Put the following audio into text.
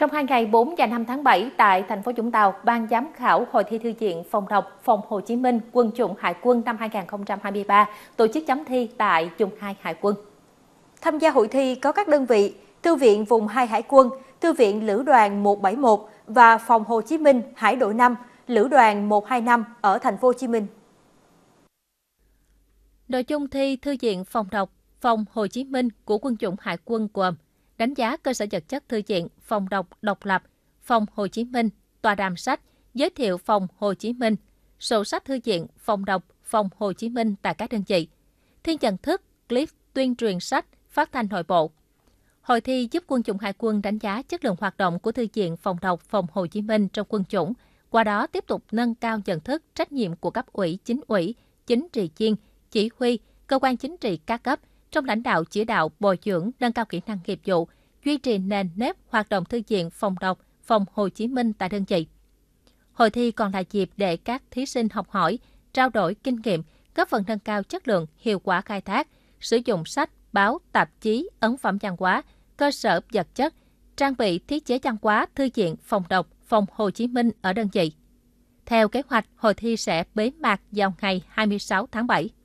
Trong hai ngày 4 và 5 tháng 7 tại thành phố Vũng Tàu, Ban giám khảo Hội thi thư viện Phòng đọc Phòng Hồ Chí Minh Quân chủng Hải quân năm 2023 tổ chức chấm thi tại vùng 2 Hải quân. Tham gia hội thi có các đơn vị Thư viện vùng 2 Hải quân, Thư viện Lữ đoàn 171 và Phòng Hồ Chí Minh Hải đội 5, Lữ đoàn 125 ở thành phố Hồ Chí Minh. Đội chung thi Thư viện Phòng đọc Phòng Hồ Chí Minh của quân chủng Hải quân gồm đánh giá cơ sở vật chất thư viện, phòng đọc độc lập, phòng Hồ Chí Minh, tòa đàm sách, giới thiệu phòng Hồ Chí Minh, sổ sách thư viện, phòng đọc, phòng Hồ Chí Minh tại các đơn vị, thiên nhận thức, clip tuyên truyền sách, phát thanh nội bộ. Hội thi giúp quân chủng hải quân đánh giá chất lượng hoạt động của thư viện phòng đọc phòng Hồ Chí Minh trong quân chủng, qua đó tiếp tục nâng cao nhận thức trách nhiệm của cấp ủy, chính ủy, chính trị viên, chỉ huy, cơ quan chính trị các cấp trong lãnh đạo chỉ đạo bồi dưỡng nâng cao kỹ năng nghiệp vụ, duy trì nền nếp hoạt động thư viện phòng đọc, phòng Hồ Chí Minh tại đơn vị. Hội thi còn là dịp để các thí sinh học hỏi, trao đổi kinh nghiệm, góp phần nâng cao chất lượng, hiệu quả khai thác, sử dụng sách, báo, tạp chí, ấn phẩm văn hóa, cơ sở vật chất, trang bị thiết chế văn hóa, thư viện, phòng đọc, phòng Hồ Chí Minh ở đơn vị. Theo kế hoạch, hội thi sẽ bế mạc vào ngày 26 tháng 7.